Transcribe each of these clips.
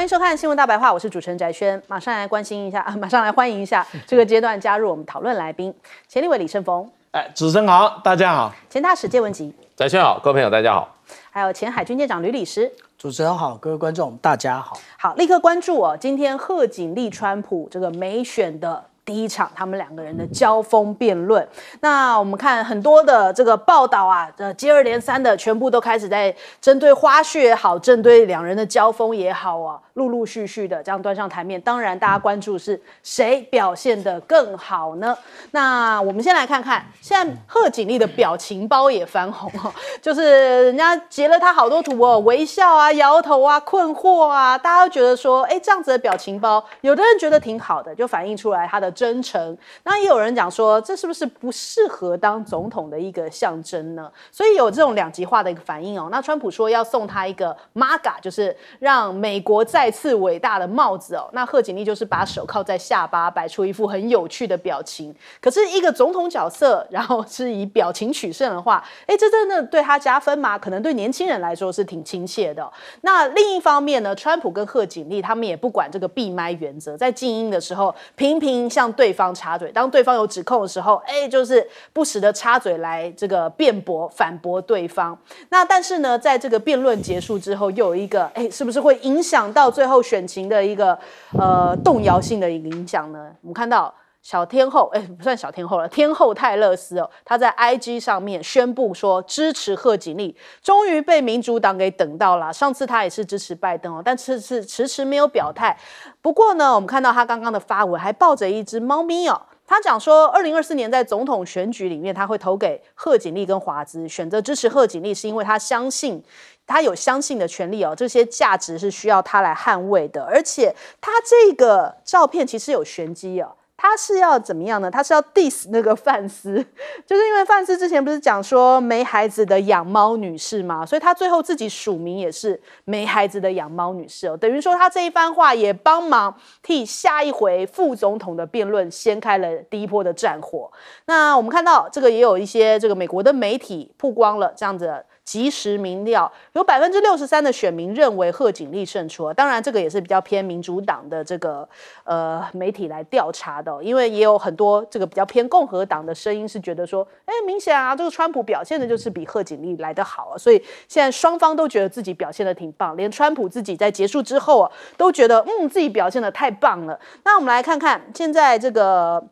欢迎收看《新闻大白话》，我是主持人翟轩。马上来关心一下，马上来欢迎一下，这个阶段加入我们讨论来宾：前立委李胜峰，哎，主持人好，大家好；前大使谢文吉，翟轩好，各位朋友大家好；还有前海军舰长吕礼师，主持人好，各位观众大家好。好，立刻关注我，今天贺锦丽、川普这个没选的。第一场，他们两个人的交锋辩论。那我们看很多的这个报道啊，呃，接二连三的，全部都开始在针对花絮也好，针对两人的交锋也好啊，陆陆续续的这样端上台面。当然，大家关注是谁表现得更好呢？那我们先来看看，现在贺锦丽的表情包也翻红哦，就是人家截了他好多图哦，微笑啊、摇头啊、困惑啊，大家都觉得说，哎，这样子的表情包，有的人觉得挺好的，就反映出来他的。真诚，那也有人讲说，这是不是不适合当总统的一个象征呢？所以有这种两极化的一个反应哦。那川普说要送他一个 MAGA，就是让美国再次伟大的帽子哦。那贺锦丽就是把手靠在下巴，摆出一副很有趣的表情。可是，一个总统角色，然后是以表情取胜的话，哎，这真的对他加分吗？可能对年轻人来说是挺亲切的。那另一方面呢，川普跟贺锦丽他们也不管这个闭麦原则，在静音的时候频频向。让对方插嘴，当对方有指控的时候，哎，就是不时的插嘴来这个辩驳、反驳对方。那但是呢，在这个辩论结束之后，又有一个哎，是不是会影响到最后选情的一个呃动摇性的一个影响呢？我们看到。小天后，哎，不算小天后了，天后泰勒斯哦，他在 IG 上面宣布说支持贺锦丽，终于被民主党给等到了。上次他也是支持拜登哦，但这次迟迟没有表态。不过呢，我们看到他刚刚的发文还抱着一只猫咪哦。他讲说，二零二四年在总统选举里面，他会投给贺锦丽跟华兹，选择支持贺锦丽是因为他相信，他有相信的权利哦，这些价值是需要他来捍卫的。而且他这个照片其实有玄机哦。他是要怎么样呢？他是要 diss 那个范斯，就是因为范斯之前不是讲说没孩子的养猫女士嘛，所以他最后自己署名也是没孩子的养猫女士哦，等于说他这一番话也帮忙替下一回副总统的辩论掀开了第一波的战火。那我们看到这个也有一些这个美国的媒体曝光了这样子。即时民调有百分之六十三的选民认为贺锦丽胜出当然这个也是比较偏民主党的这个呃媒体来调查的，因为也有很多这个比较偏共和党的声音是觉得说，哎，明显啊，这个川普表现的就是比贺锦丽来得好啊，所以现在双方都觉得自己表现的挺棒，连川普自己在结束之后啊都觉得，嗯，自己表现的太棒了。那我们来看看现在这个。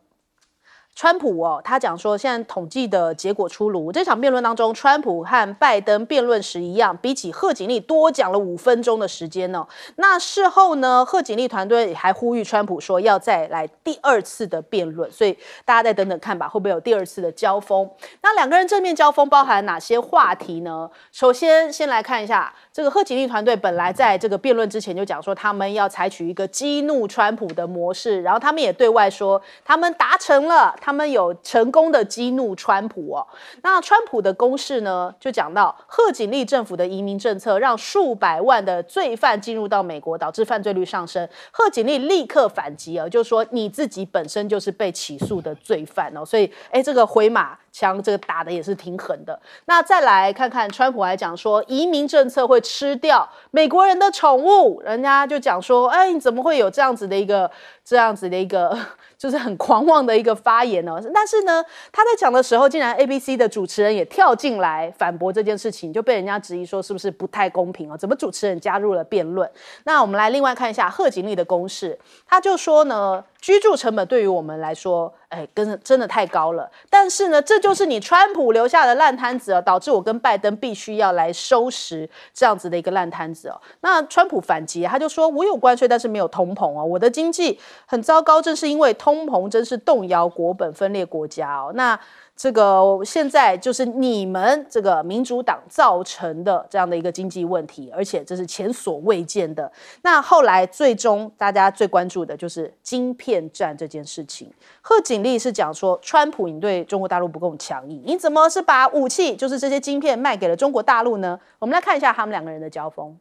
川普哦，他讲说现在统计的结果出炉。这场辩论当中，川普和拜登辩论时一样，比起贺锦丽多讲了五分钟的时间呢。那事后呢，贺锦丽团队还呼吁川普说要再来第二次的辩论，所以大家再等等看吧，会不会有第二次的交锋？那两个人正面交锋包含哪些话题呢？首先，先来看一下这个贺锦丽团队本来在这个辩论之前就讲说，他们要采取一个激怒川普的模式，然后他们也对外说他们达成了。他们有成功的激怒川普哦，那川普的攻势呢，就讲到贺锦丽政府的移民政策让数百万的罪犯进入到美国，导致犯罪率上升。贺锦丽立刻反击啊，就说你自己本身就是被起诉的罪犯哦，所以哎，这个回马。枪这个打的也是挺狠的。那再来看看川普来讲说，移民政策会吃掉美国人的宠物，人家就讲说，哎，你怎么会有这样子的一个这样子的一个，就是很狂妄的一个发言呢？但是呢，他在讲的时候，竟然 A B C 的主持人也跳进来反驳这件事情，就被人家质疑说是不是不太公平啊？怎么主持人加入了辩论？那我们来另外看一下贺锦丽的公式，他就说呢。居住成本对于我们来说，哎，跟真的太高了。但是呢，这就是你川普留下的烂摊子，导致我跟拜登必须要来收拾这样子的一个烂摊子哦。那川普反击，他就说我有关税，但是没有通膨哦，我的经济很糟糕，正是因为通膨，真是动摇国本，分裂国家哦。那。这个现在就是你们这个民主党造成的这样的一个经济问题，而且这是前所未见的。那后来最终大家最关注的就是晶片战这件事情。贺锦丽是讲说，川普，你对中国大陆不够强硬，你怎么是把武器，就是这些晶片卖给了中国大陆呢？我们来看一下他们两个人的交锋。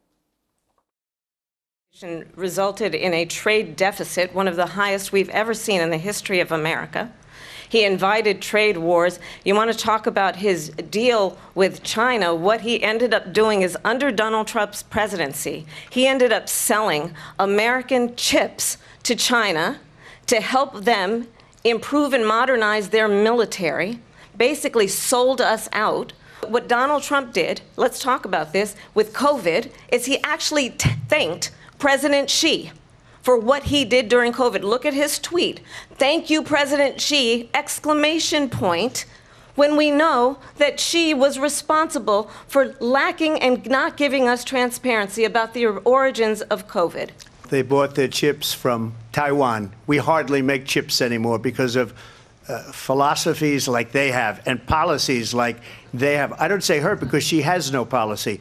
He invited trade wars. You want to talk about his deal with China? What he ended up doing is under Donald Trump's presidency, he ended up selling American chips to China to help them improve and modernize their military, basically sold us out. What Donald Trump did, let's talk about this, with COVID, is he actually thanked President Xi for what he did during COVID. Look at his tweet. Thank you, President Xi, exclamation point, when we know that she was responsible for lacking and not giving us transparency about the origins of COVID. They bought their chips from Taiwan. We hardly make chips anymore because of uh, philosophies like they have and policies like they have. I don't say her because she has no policy.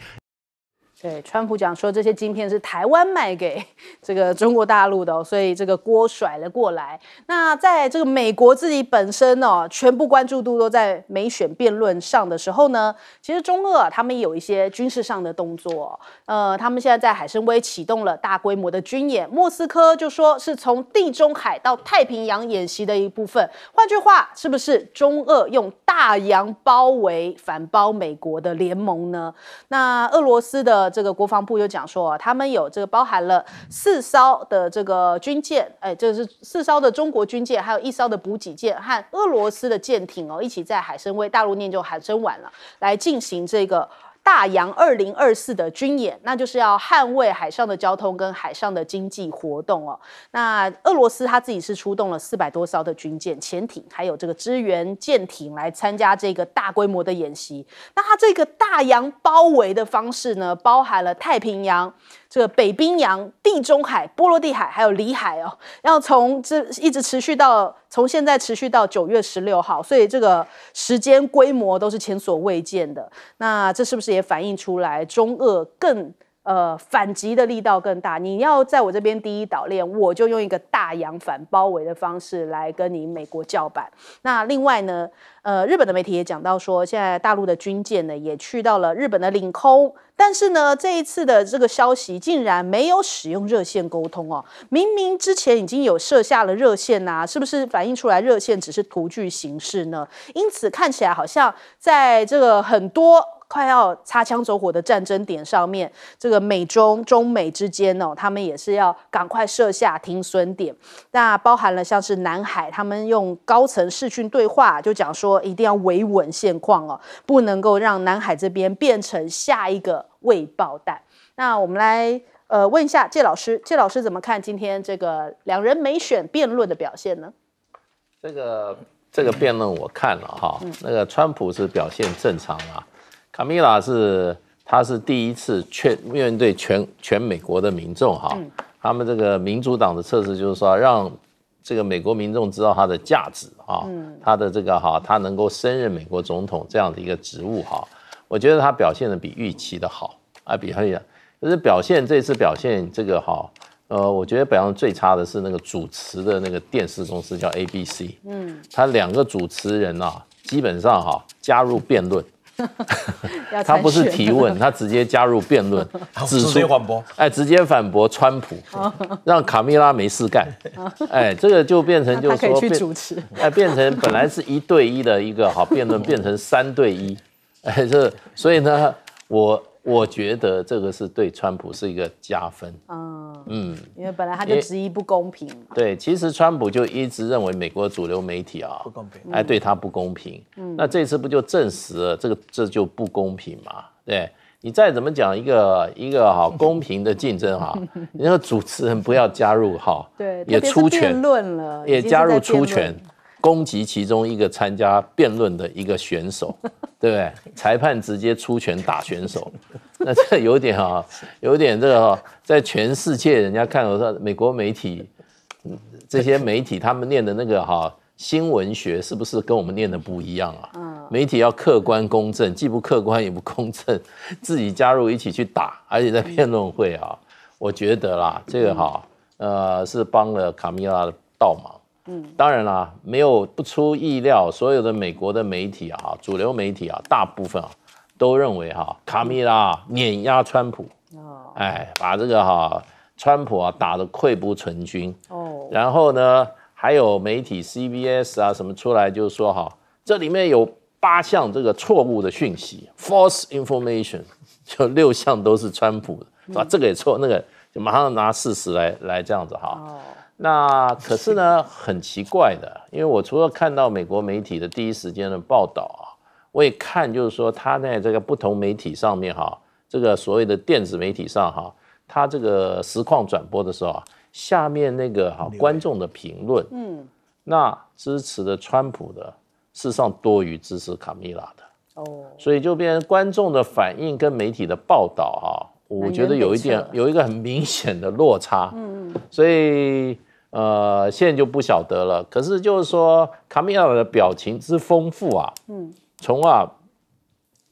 对，川普讲说这些晶片是台湾卖给 这个中国大陆的哦，所以这个锅甩了过来。那在这个美国自己本身哦，全部关注度都在美选辩论上的时候呢，其实中俄他们有一些军事上的动作。呃，他们现在在海参崴启动了大规模的军演，莫斯科就说是从地中海到太平洋演习的一部分。换句话，是不是中俄用大洋包围反包美国的联盟呢？那俄罗斯的。这个国防部有讲说，他们有这个包含了四艘的这个军舰，哎，这是四艘的中国军舰，还有一艘的补给舰和俄罗斯的舰艇哦，一起在海参崴大陆念就海参崴了，来进行这个。大洋二零二四的军演，那就是要捍卫海上的交通跟海上的经济活动哦。那俄罗斯他自己是出动了四百多艘的军舰、潜艇，还有这个支援舰艇来参加这个大规模的演习。那它这个大洋包围的方式呢，包含了太平洋。这个北冰洋、地中海、波罗的海还有里海哦，要从这一直持续到从现在持续到九月十六号，所以这个时间规模都是前所未见的。那这是不是也反映出来中俄更？呃，反击的力道更大。你要在我这边第一岛链，我就用一个大洋反包围的方式来跟你美国叫板。那另外呢，呃，日本的媒体也讲到说，现在大陆的军舰呢也去到了日本的领空，但是呢，这一次的这个消息竟然没有使用热线沟通哦，明明之前已经有设下了热线呐，是不是反映出来热线只是图具形式呢？因此看起来好像在这个很多。快要擦枪走火的战争点上面，这个美中中美之间哦，他们也是要赶快设下停损点。那包含了像是南海，他们用高层视讯对话，就讲说一定要维稳现况哦，不能够让南海这边变成下一个未爆弹。那我们来呃问一下谢老师，谢老师怎么看今天这个两人美选辩论的表现呢？这个这个辩论我看了哈，那个川普是表现正常啊。卡米拉是，他是第一次去面对全全美国的民众哈，他们这个民主党的测试就是说，让这个美国民众知道他的价值啊，他的这个哈，他能够升任美国总统这样的一个职务哈。我觉得他表现的比预期的好啊，比他，就是表现这次表现这个哈，呃，我觉得表现最差的是那个主持的那个电视公司叫 ABC，嗯，他两个主持人呐，基本上哈加入辩论。他不是提问，他直接加入辩论，直接反驳，哎，直接反驳川普，让卡米拉没事干，哎，这个就变成，就是说，可以去主持，哎，变成本来是一对一的一个好辩论，变成三对一，哎，这所以呢，我。我觉得这个是对川普是一个加分嗯嗯，因为本来他就质疑不公平，对，其实川普就一直认为美国主流媒体啊不公平，哎，对他不公平，嗯，那这次不就证实这个这就不公平嘛？对，你再怎么讲一个一个哈 公平的竞争哈，那个主持人不要加入哈，对，也出权了，也加入出权。攻击其中一个参加辩论的一个选手，对不对？裁判直接出拳打选手，那这有点啊，有点这个哈，在全世界人家看，我说美国媒体这些媒体他们念的那个哈新闻学是不是跟我们念的不一样啊？媒体要客观公正，既不客观也不公正，自己加入一起去打，而且在辩论会啊，我觉得啦，这个哈呃是帮了卡米拉的倒忙。当然啦，没有不出意料，所有的美国的媒体啊，主流媒体啊，大部分啊都认为哈，卡米拉碾压川普，哦、哎，把这个哈川普啊打得溃不成军。哦，然后呢，还有媒体 CBS 啊什么出来就说哈，这里面有八项这个错误的讯息，false information，就六项都是川普的，是吧？这个也错，那个就马上拿事实来来这样子哈。哦。那可是呢，很奇怪的，因为我除了看到美国媒体的第一时间的报道啊，我也看，就是说他在这个不同媒体上面哈，这个所谓的电子媒体上哈，他这个实况转播的时候啊，下面那个哈观众的评论，嗯，那支持的川普的事实上多于支持卡米拉的，哦，所以就变成观众的反应跟媒体的报道哈，我觉得有一点有一个很明显的落差，嗯嗯，所以。呃，现在就不晓得了。可是就是说，卡米尔的表情之丰富啊，嗯，从啊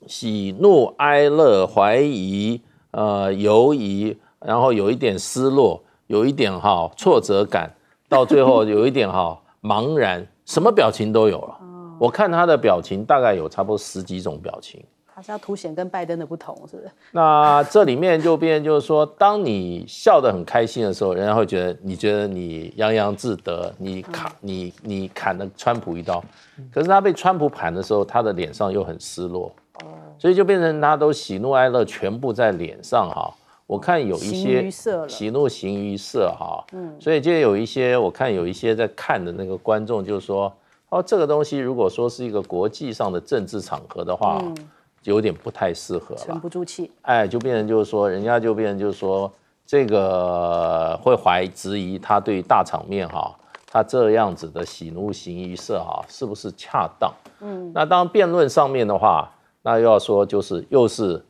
喜怒哀乐、怀疑、呃犹疑，然后有一点失落，有一点哈挫折感，到最后 有一点哈茫然，什么表情都有了。我看他的表情大概有差不多十几种表情。还是要凸显跟拜登的不同，是不是？那这里面就变，就是说，当你笑得很开心的时候，人家会觉得你觉得你洋洋自得，你砍你你砍了川普一刀，可是他被川普砍的时候，他的脸上又很失落，所以就变成他都喜怒哀乐全部在脸上哈。我看有一些喜怒形于色哈，嗯，所以就有一些我看有一些在看的那个观众就说，哦，这个东西如果说是一个国际上的政治场合的话。有点不太适合了，沉不住气，哎，就变成就是说，人家就变成就是说，这个会怀质疑，他对大场面哈，他这样子的喜怒形于色啊，是不是恰当？嗯，那当辩论上面的话，那又要说就是又是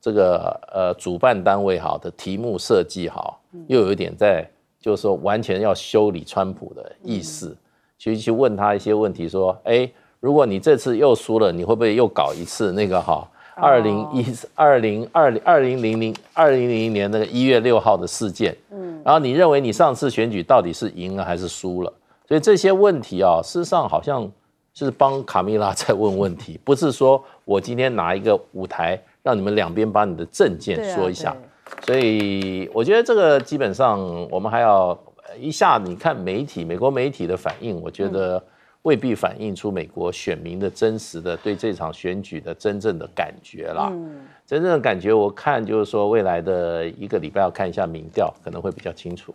这个呃，主办单位好的题目设计好，又有一点在就是说完全要修理川普的意思，其去去问他一些问题说，哎。如果你这次又输了，你会不会又搞一次那个哈？二零一、二零二零二零零零二零零零年那个一月六号的事件。嗯，然后你认为你上次选举到底是赢了还是输了？所以这些问题啊，事实上好像是帮卡米拉在问问题，不是说我今天拿一个舞台让你们两边把你的证件说一下。所以我觉得这个基本上我们还要一下你看媒体美国媒体的反应，我觉得。未必反映出美国选民的真实的对这场选举的真正的感觉啦。嗯，真正的感觉，我看就是说未来的一个礼拜要看一下民调，可能会比较清楚。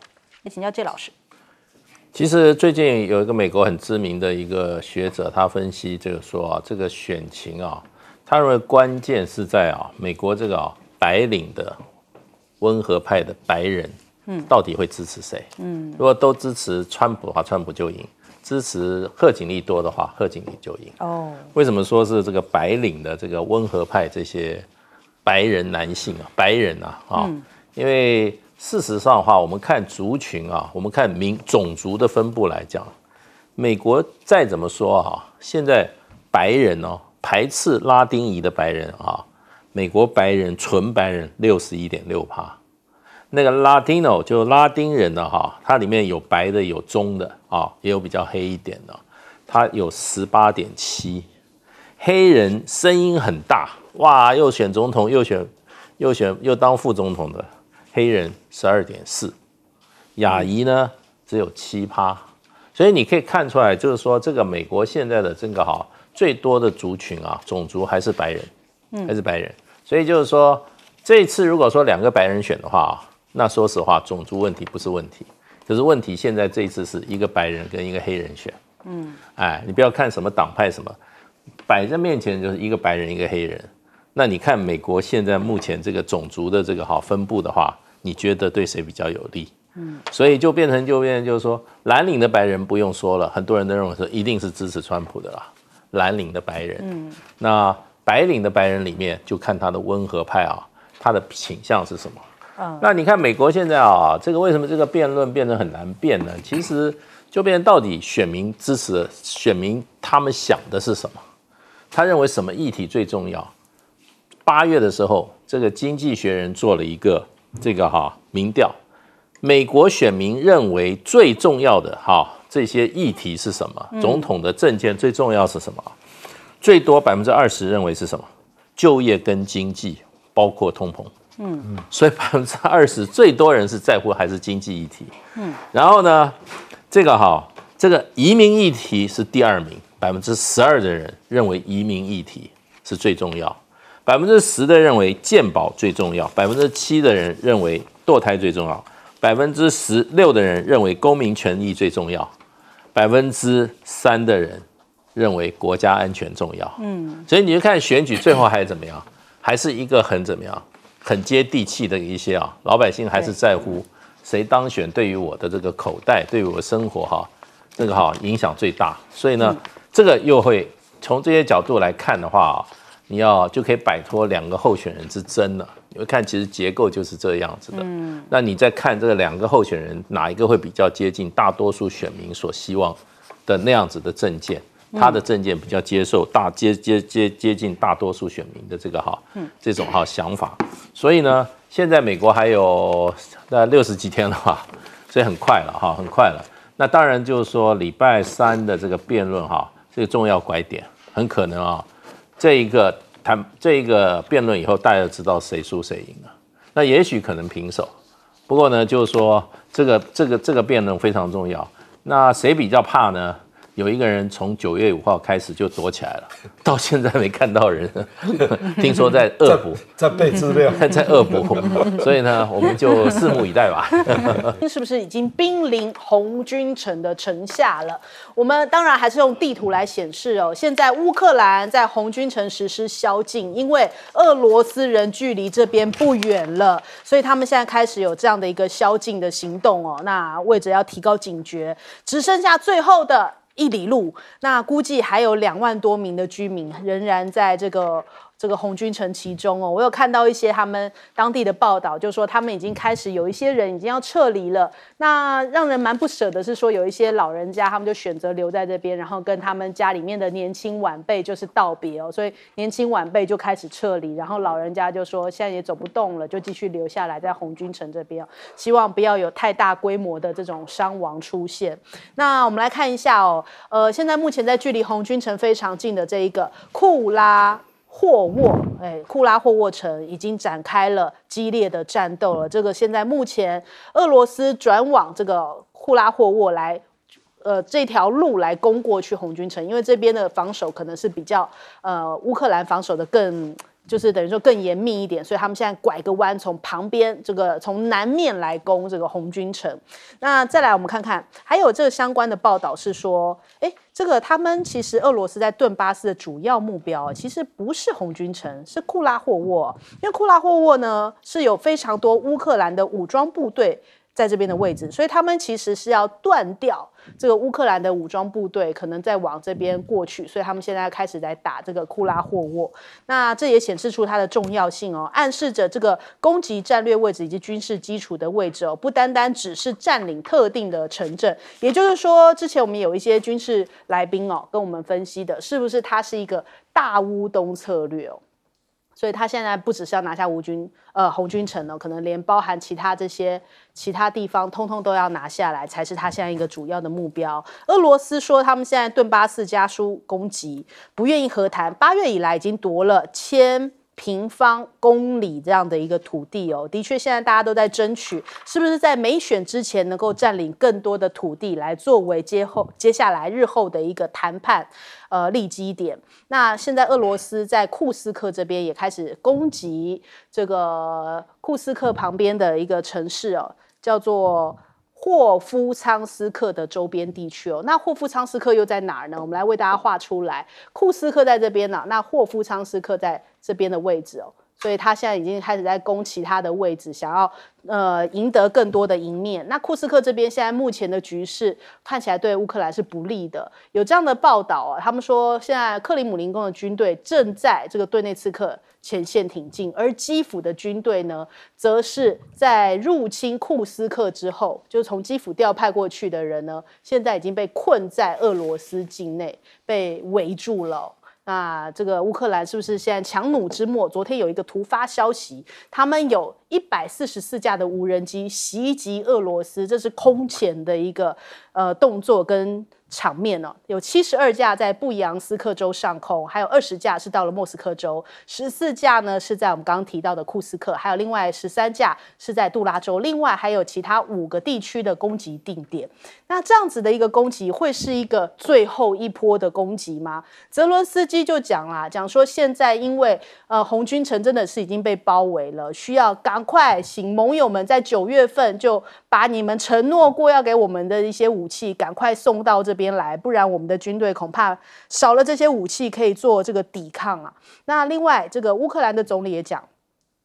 请教这老师，其实最近有一个美国很知名的一个学者，他分析就是说啊，这个选情啊，他认为关键是在啊，美国这个啊白领的温和派的白人，嗯，到底会支持谁？嗯，如果都支持川普的话，川普就赢。支持贺锦丽多的话，贺锦丽就赢。哦，为什么说是这个白领的这个温和派这些白人男性啊，白人啊，啊，因为事实上的话，我们看族群啊，我们看民种族的分布来讲，美国再怎么说啊，现在白人哦，排斥拉丁裔的白人啊，美国白人纯白人六十一点六帕。那个拉丁哦，就拉丁人的哈，它里面有白的，有棕的啊，也有比较黑一点的。它有十八点七，黑人声音很大哇，又选总统，又选又选又当副总统的黑人十二点四，亚裔呢只有七趴，所以你可以看出来，就是说这个美国现在的这个哈最多的族群啊，种族还是白人，还是白人。所以就是说这次如果说两个白人选的话啊。那说实话，种族问题不是问题，就是问题。现在这一次是一个白人跟一个黑人选，嗯，哎，你不要看什么党派什么，摆在面前就是一个白人一个黑人。那你看美国现在目前这个种族的这个好分布的话，你觉得对谁比较有利？嗯，所以就变成就变就是说，蓝领的白人不用说了，很多人都认为说一定是支持川普的啦。蓝领的白人，嗯，那白领的白人里面就看他的温和派啊，他的倾向是什么？那你看美国现在啊，这个为什么这个辩论变得很难辩呢？其实就变到底选民支持，选民他们想的是什么？他认为什么议题最重要？八月的时候，这个《经济学人》做了一个这个哈民调，美国选民认为最重要的哈这些议题是什么？总统的政见最重要是什么？最多百分之二十认为是什么？就业跟经济，包括通膨。嗯，所以百分之二十最多人是在乎还是经济议题，嗯，然后呢，这个哈，这个移民议题是第二名，百分之十二的人认为移民议题是最重要，百分之十的认为健保最重要，百分之七的人认为堕胎最重要，百分之十六的人认为公民权益最重要，百分之三的人认为国家安全重要，嗯，所以你就看选举最后还是怎么样，还是一个很怎么样。很接地气的一些啊，老百姓还是在乎谁当选，对于我的这个口袋，对于我生活哈，这个哈影响最大。所以呢，这个又会从这些角度来看的话啊，你要就可以摆脱两个候选人之争了。你会看，其实结构就是这样子的。嗯，那你在看这个两个候选人哪一个会比较接近大多数选民所希望的那样子的政见？他的政见比较接受大接接接接近大多数选民的这个哈，这种哈想法，所以呢，现在美国还有那六十几天了哈，所以很快了哈，很快了。那当然就是说礼拜三的这个辩论哈，这个重要拐点，很可能啊，这一个谈这一个辩论以后，大家知道谁输谁赢了。那也许可能平手，不过呢，就是说这个这个这个辩论非常重要。那谁比较怕呢？有一个人从九月五号开始就躲起来了，到现在没看到人。听说在恶补，在备资料，在恶补。所以呢，我们就拭目以待吧。是不是已经兵临红军城的城下了？我们当然还是用地图来显示哦。现在乌克兰在红军城实施宵禁，因为俄罗斯人距离这边不远了，所以他们现在开始有这样的一个宵禁的行动哦。那为着要提高警觉，只剩下最后的。一里路，那估计还有两万多名的居民仍然在这个。这个红军城其中哦，我有看到一些他们当地的报道，就说他们已经开始有一些人已经要撤离了。那让人蛮不舍的是说，有一些老人家他们就选择留在这边，然后跟他们家里面的年轻晚辈就是道别哦。所以年轻晚辈就开始撤离，然后老人家就说现在也走不动了，就继续留下来在红军城这边，希望不要有太大规模的这种伤亡出现。那我们来看一下哦，呃，现在目前在距离红军城非常近的这一个库拉。霍沃，哎，库拉霍沃城已经展开了激烈的战斗了。这个现在目前俄罗斯转往这个库拉霍沃来，呃，这条路来攻过去红军城，因为这边的防守可能是比较，呃，乌克兰防守的更。就是等于说更严密一点，所以他们现在拐个弯，从旁边这个从南面来攻这个红军城。那再来我们看看，还有这个相关的报道是说，哎，这个他们其实俄罗斯在顿巴斯的主要目标其实不是红军城，是库拉霍沃，因为库拉霍沃呢是有非常多乌克兰的武装部队。在这边的位置，所以他们其实是要断掉这个乌克兰的武装部队可能在往这边过去，所以他们现在开始来打这个库拉霍沃。那这也显示出它的重要性哦，暗示着这个攻击战略位置以及军事基础的位置哦，不单单只是占领特定的城镇。也就是说，之前我们有一些军事来宾哦，跟我们分析的，是不是它是一个大乌东策略哦？所以，他现在不只是要拿下吴军，呃，红军城了，可能连包含其他这些其他地方，通通都要拿下来，才是他现在一个主要的目标。俄罗斯说，他们现在顿巴斯加输攻击，不愿意和谈。八月以来，已经夺了千。平方公里这样的一个土地哦，的确，现在大家都在争取，是不是在没选之前能够占领更多的土地，来作为接后接下来日后的一个谈判，呃，立基点。那现在俄罗斯在库斯克这边也开始攻击这个库斯克旁边的一个城市哦，叫做霍夫昌斯克的周边地区哦。那霍夫昌斯克又在哪儿呢？我们来为大家画出来。库斯克在这边呢，那霍夫昌斯克在。这边的位置哦，所以他现在已经开始在攻其他的位置，想要呃赢得更多的赢面。那库斯克这边现在目前的局势看起来对乌克兰是不利的。有这样的报道啊，他们说现在克里姆林宫的军队正在这个对内刺客前线挺进，而基辅的军队呢，则是在入侵库斯克之后，就从基辅调派过去的人呢，现在已经被困在俄罗斯境内，被围住了。那这个乌克兰是不是现在强弩之末？昨天有一个突发消息，他们有一百四十四架的无人机袭击俄罗斯，这是空前的一个。呃，动作跟场面呢，有七十二架在布昂斯克州上空，还有二十架是到了莫斯科州，十四架呢是在我们刚刚提到的库斯克，还有另外十三架是在杜拉州，另外还有其他五个地区的攻击定点。那这样子的一个攻击会是一个最后一波的攻击吗？泽伦斯基就讲啦，讲说现在因为呃红军城真的是已经被包围了，需要赶快请盟友们在九月份就把你们承诺过要给我们的一些武。武器赶快送到这边来，不然我们的军队恐怕少了这些武器，可以做这个抵抗啊。那另外，这个乌克兰的总理也讲，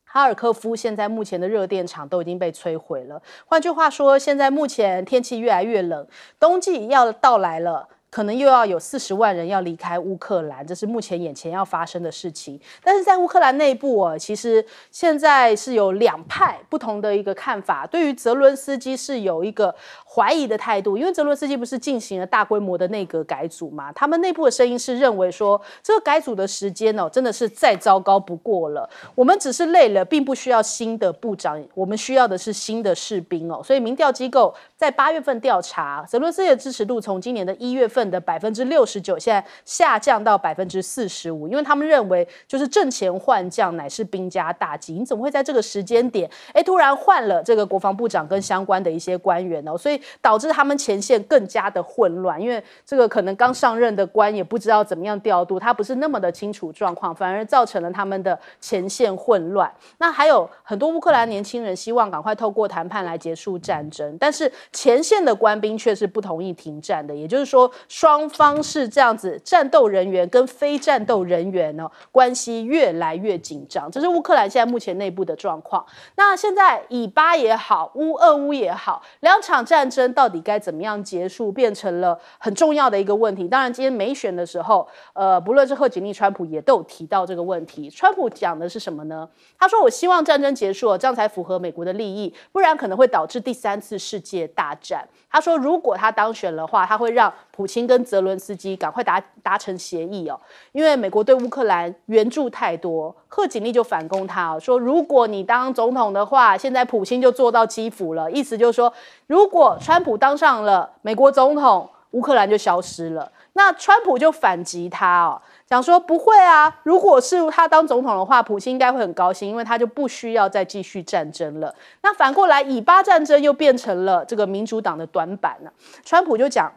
哈尔科夫现在目前的热电厂都已经被摧毁了。换句话说，现在目前天气越来越冷，冬季要到来了。可能又要有四十万人要离开乌克兰，这是目前眼前要发生的事情。但是在乌克兰内部哦，其实现在是有两派不同的一个看法，对于泽伦斯基是有一个怀疑的态度，因为泽伦斯基不是进行了大规模的内阁改组嘛？他们内部的声音是认为说，这个改组的时间哦，真的是再糟糕不过了。我们只是累了，并不需要新的部长，我们需要的是新的士兵哦。所以民调机构在八月份调查泽伦斯基的支持度，从今年的一月份。的百分之六十九现在下降到百分之四十五，因为他们认为就是“阵钱换将”乃是兵家大忌。你怎么会在这个时间点，哎，突然换了这个国防部长跟相关的一些官员呢？所以导致他们前线更加的混乱，因为这个可能刚上任的官也不知道怎么样调度，他不是那么的清楚状况，反而造成了他们的前线混乱。那还有很多乌克兰年轻人希望赶快透过谈判来结束战争，但是前线的官兵却是不同意停战的，也就是说。双方是这样子，战斗人员跟非战斗人员呢关系越来越紧张。这是乌克兰现在目前内部的状况。那现在以巴也好，乌二乌也好，两场战争到底该怎么样结束，变成了很重要的一个问题。当然，今天美选的时候，呃，不论是贺锦丽、川普，也都有提到这个问题。川普讲的是什么呢？他说：“我希望战争结束，这样才符合美国的利益，不然可能会导致第三次世界大战。”他说：“如果他当选的话，他会让普京。”跟泽伦斯基赶快达达成协议哦，因为美国对乌克兰援助太多，贺锦丽就反攻他哦，说如果你当总统的话，现在普京就坐到基辅了，意思就是说，如果川普当上了美国总统，乌克兰就消失了。那川普就反击他哦，讲说不会啊，如果是他当总统的话，普京应该会很高兴，因为他就不需要再继续战争了。那反过来，以巴战争又变成了这个民主党的短板了。川普就讲。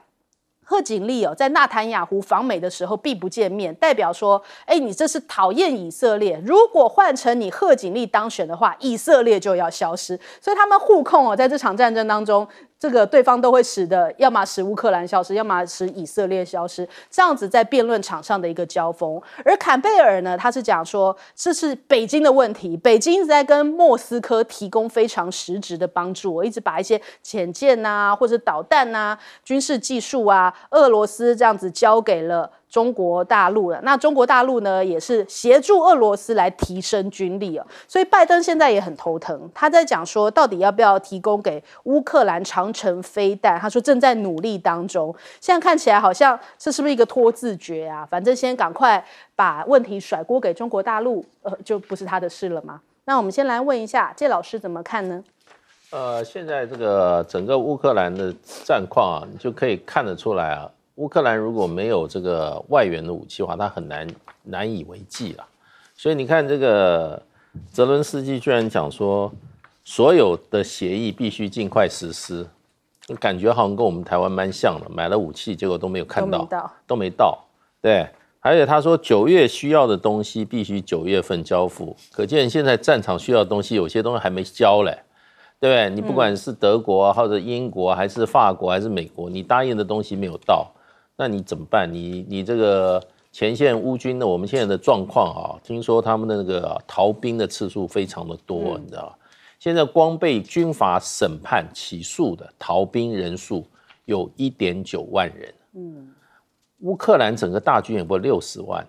贺锦丽哦，在纳坦雅湖访美的时候，并不见面，代表说：“哎，你这是讨厌以色列。如果换成你贺锦丽当选的话，以色列就要消失。”所以他们互控哦，在这场战争当中。这个对方都会使得，要么使乌克兰消失，要么使以色列消失，这样子在辩论场上的一个交锋。而坎贝尔呢，他是讲说这是北京的问题，北京一直在跟莫斯科提供非常实质的帮助，我一直把一些潜舰呐，或者导弹呐，军事技术啊，俄罗斯这样子交给了。中国大陆了，那中国大陆呢，也是协助俄罗斯来提升军力啊，所以拜登现在也很头疼，他在讲说到底要不要提供给乌克兰长城飞弹？他说正在努力当中，现在看起来好像这是不是一个拖字诀啊？反正先赶快把问题甩锅给中国大陆，呃，就不是他的事了吗？那我们先来问一下谢老师怎么看呢？呃，现在这个整个乌克兰的战况啊，你就可以看得出来啊。乌克兰如果没有这个外援的武器的话，他很难难以为继了。所以你看，这个泽伦斯基居然讲说，所有的协议必须尽快实施，感觉好像跟我们台湾蛮像的，买了武器结果都没有看到，都没到。对，而且他说九月需要的东西必须九月份交付，可见现在战场需要的东西，有些东西还没交嘞，对不对？你不管是德国或者英国还是法国还是美国，你答应的东西没有到。那你怎么办？你你这个前线乌军的，我们现在的状况啊，听说他们的那个逃兵的次数非常的多，你知道现在光被军法审判起诉的逃兵人数有一点九万人。嗯，乌克兰整个大军也不过六十万，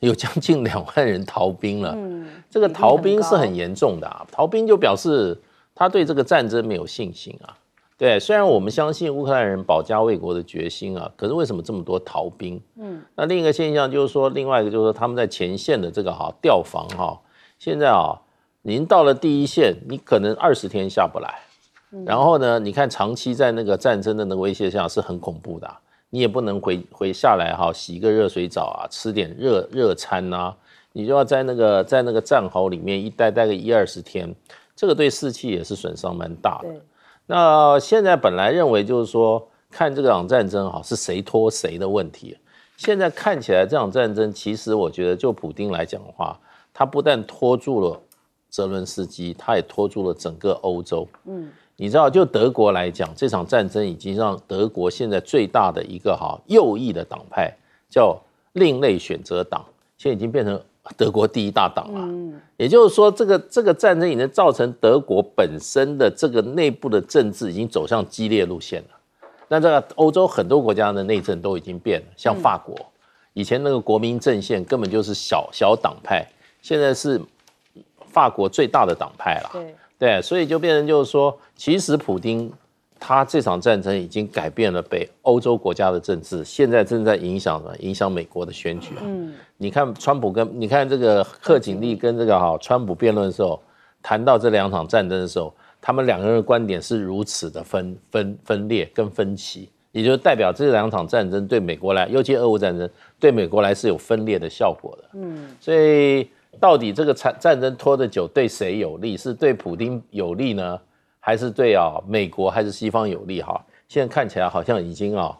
有将近两万人逃兵了。嗯，这个逃兵是很严重的啊，逃兵就表示他对这个战争没有信心啊。对，虽然我们相信乌克兰人保家卫国的决心啊，可是为什么这么多逃兵？嗯，那另一个现象就是说，另外一个就是说，他们在前线的这个哈调防哈，现在啊，您到了第一线，你可能二十天下不来。然后呢，你看长期在那个战争的那个威胁下是很恐怖的，你也不能回回下来哈，洗一个热水澡啊，吃点热热餐呐，你就要在那个在那个战壕里面一待待个一二十天，这个对士气也是损伤蛮大的。那现在本来认为就是说，看这场战争哈是谁拖谁的问题。现在看起来，这场战争其实我觉得就普丁来讲的话，他不但拖住了泽伦斯基，他也拖住了整个欧洲。嗯，你知道就德国来讲，这场战争已经让德国现在最大的一个哈右翼的党派叫另类选择党，现在已经变成。德国第一大党啊。嗯，也就是说，这个这个战争已经造成德国本身的这个内部的政治已经走向激烈路线了。那个欧洲很多国家的内政都已经变了，像法国，以前那个国民阵线根本就是小小党派，现在是法国最大的党派了。对所以就变成就是说，其实普京。他这场战争已经改变了北欧洲国家的政治，现在正在影响么？影响美国的选举啊。嗯，你看川普跟你看这个贺锦丽跟这个哈川普辩论的时候，谈到这两场战争的时候，他们两个人的观点是如此的分分分裂跟分歧，也就代表这两场战争对美国来，尤其俄乌战争对美国来是有分裂的效果的。嗯，所以到底这个战战争拖得久对谁有利？是对普京有利呢？还是对啊，美国还是西方有利哈。现在看起来好像已经啊，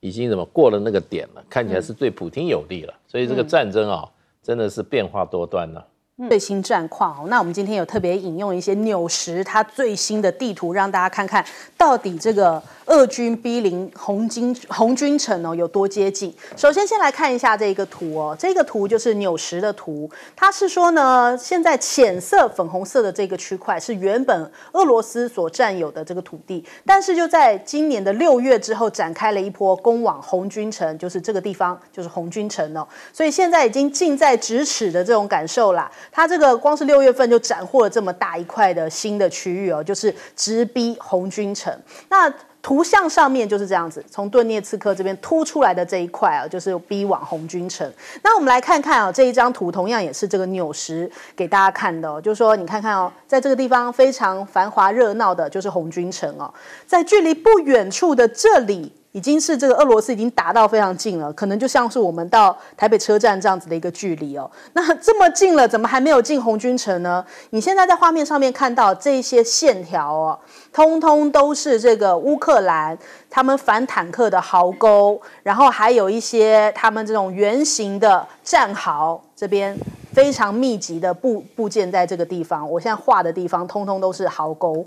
已经怎么过了那个点了？看起来是对普京有利了。所以这个战争啊，真的是变化多端呢。最新战况哦，那我们今天有特别引用一些纽时它最新的地图，让大家看看到底这个俄军逼近红军红军城哦有多接近。首先先来看一下这个图哦，这个图就是纽时的图，它是说呢，现在浅色粉红色的这个区块是原本俄罗斯所占有的这个土地，但是就在今年的六月之后，展开了一波攻往红军城，就是这个地方，就是红军城哦，所以现在已经近在咫尺的这种感受啦。它这个光是六月份就斩获了这么大一块的新的区域哦，就是直逼红军城。那图像上面就是这样子，从顿涅刺客这边凸出来的这一块啊，就是逼往红军城。那我们来看看啊，这一张图同样也是这个纽石给大家看的哦，就是说你看看哦，在这个地方非常繁华热闹的，就是红军城哦，在距离不远处的这里。已经是这个俄罗斯已经达到非常近了，可能就像是我们到台北车站这样子的一个距离哦。那这么近了，怎么还没有进红军城呢？你现在在画面上面看到这些线条哦，通通都是这个乌克兰他们反坦克的壕沟，然后还有一些他们这种圆形的战壕。这边非常密集的部部件在这个地方，我现在画的地方通通都是壕沟。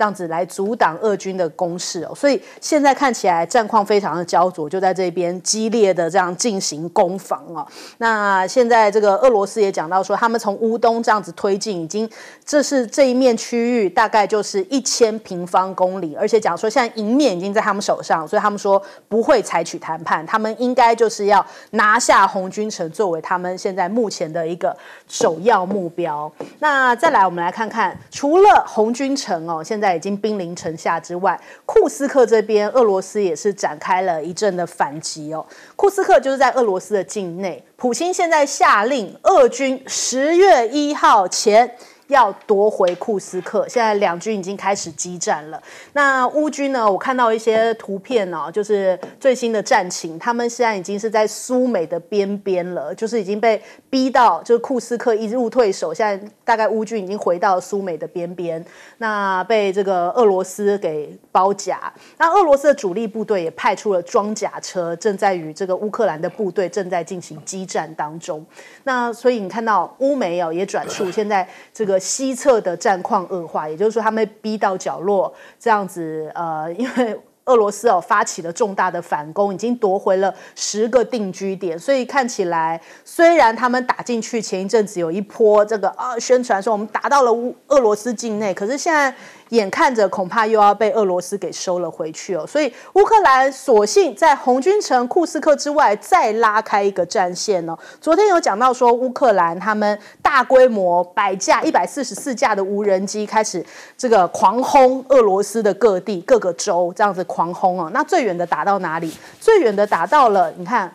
这样子来阻挡俄军的攻势哦，所以现在看起来战况非常的焦灼，就在这边激烈的这样进行攻防哦。那现在这个俄罗斯也讲到说，他们从乌东这样子推进，已经这是这一面区域大概就是一千平方公里，而且讲说现在迎面已经在他们手上，所以他们说不会采取谈判，他们应该就是要拿下红军城作为他们现在目前的一个首要目标。那再来，我们来看看除了红军城哦，现在。已经兵临城下之外，库斯克这边俄罗斯也是展开了一阵的反击哦。库斯克就是在俄罗斯的境内，普京现在下令俄军十月一号前。要夺回库斯克，现在两军已经开始激战了。那乌军呢？我看到一些图片哦，就是最新的战情，他们现在已经是在苏美的边边了，就是已经被逼到，就是库斯克一路退守。现在大概乌军已经回到苏美的边边，那被这个俄罗斯给包夹。那俄罗斯的主力部队也派出了装甲车，正在与这个乌克兰的部队正在进行激战当中。那所以你看到乌媒哦也转述，现在这个。西侧的战况恶化，也就是说，他们逼到角落这样子。呃，因为俄罗斯哦发起了重大的反攻，已经夺回了十个定居点，所以看起来虽然他们打进去前一阵子有一波这个啊，宣传说我们达到了乌俄罗斯境内，可是现在。眼看着恐怕又要被俄罗斯给收了回去哦，所以乌克兰索性在红军城库斯克之外再拉开一个战线呢。昨天有讲到说，乌克兰他们大规模百架一百四十四架的无人机开始这个狂轰俄罗斯的各地各个州，这样子狂轰啊。那最远的打到哪里？最远的打到了你看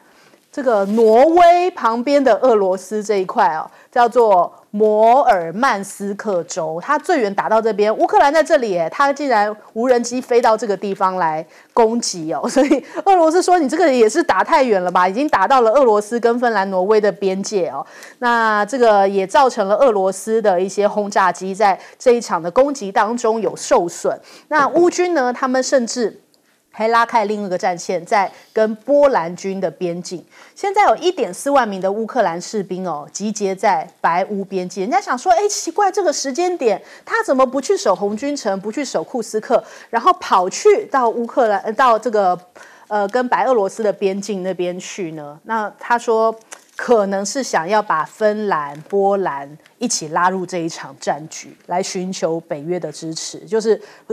这个挪威旁边的俄罗斯这一块哦，叫做。摩尔曼斯克州，它最远打到这边，乌克兰在这里，它竟然无人机飞到这个地方来攻击哦，所以俄罗斯说你这个也是打太远了吧，已经打到了俄罗斯跟芬兰、挪威的边界哦，那这个也造成了俄罗斯的一些轰炸机在这一场的攻击当中有受损，那乌军呢，他们甚至。还拉开另一个战线，在跟波兰军的边境。现在有一点四万名的乌克兰士兵哦，集结在白乌边境。人家想说，哎，奇怪，这个时间点他怎么不去守红军城，不去守库斯克，然后跑去到乌克兰，到这个，呃，跟白俄罗斯的边境那边去呢？那他说。可能是想要把芬兰、波兰一起拉入这一场战局，来寻求北约的支持。就是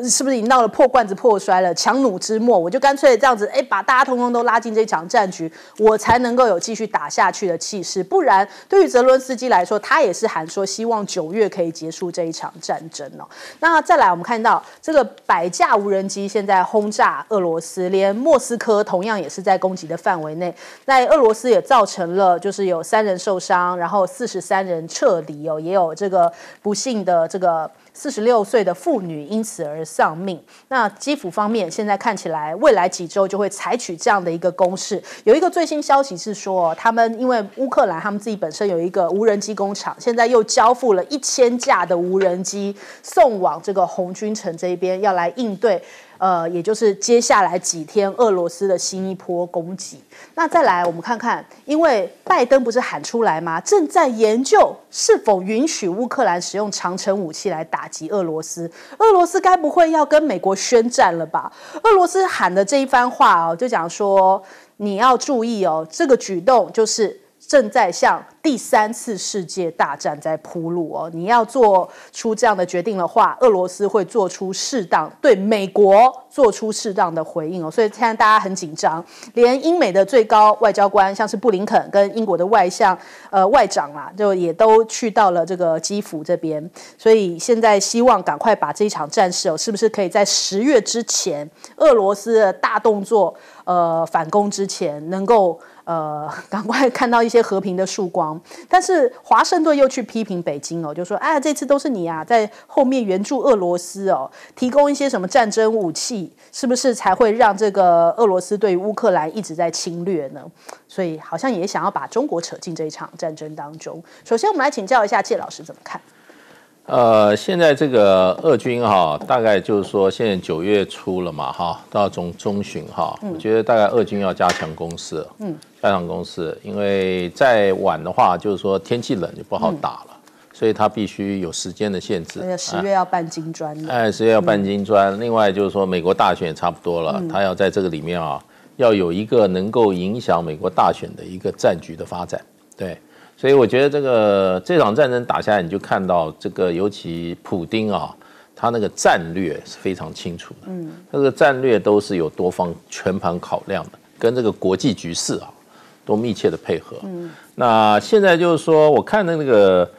是不是已经闹了破罐子破摔了，强弩之末，我就干脆这样子，哎，把大家通通都拉进这一场战局，我才能够有继续打下去的气势。不然，对于泽伦斯基来说，他也是喊说希望九月可以结束这一场战争哦。那再来，我们看到这个百架无人机现在轰炸俄罗斯，连莫斯科同样也是在攻击的范围内。那俄罗斯也造成了就。是有三人受伤，然后四十三人撤离，有也有这个不幸的这个。四十六岁的妇女因此而丧命。那基辅方面现在看起来，未来几周就会采取这样的一个攻势。有一个最新消息是说，他们因为乌克兰他们自己本身有一个无人机工厂，现在又交付了一千架的无人机送往这个红军城这边，要来应对呃，也就是接下来几天俄罗斯的新一波攻击。那再来我们看看，因为拜登不是喊出来吗？正在研究是否允许乌克兰使用长城武器来打。打击俄罗斯，俄罗斯该不会要跟美国宣战了吧？俄罗斯喊的这一番话哦，就讲说你要注意哦，这个举动就是。正在向第三次世界大战在铺路哦，你要做出这样的决定的话，俄罗斯会做出适当对美国做出适当的回应哦，所以现在大家很紧张，连英美的最高外交官，像是布林肯跟英国的外相呃外长啊，就也都去到了这个基辅这边，所以现在希望赶快把这一场战事哦，是不是可以在十月之前，俄罗斯的大动作呃反攻之前能够。呃，赶快看到一些和平的曙光，但是华盛顿又去批评北京哦，就说啊，这次都是你啊，在后面援助俄罗斯哦，提供一些什么战争武器，是不是才会让这个俄罗斯对乌克兰一直在侵略呢？所以好像也想要把中国扯进这一场战争当中。首先，我们来请教一下谢老师怎么看。呃，现在这个俄军哈，大概就是说，现在九月初了嘛哈，到中中旬哈，我觉得大概俄军要加强攻势，嗯，加强攻势，因为再晚的话，就是说天气冷就不好打了，所以他必须有时间的限制。十月要搬金砖。哎，十月要搬金砖。另外就是说，美国大选也差不多了，他要在这个里面啊，要有一个能够影响美国大选的一个战局的发展，对。所以我觉得这个这场战争打下来，你就看到这个，尤其普丁啊，他那个战略是非常清楚的。嗯，这个战略都是有多方全盘考量的，跟这个国际局势啊都密切的配合。嗯，那现在就是说，我看的那个。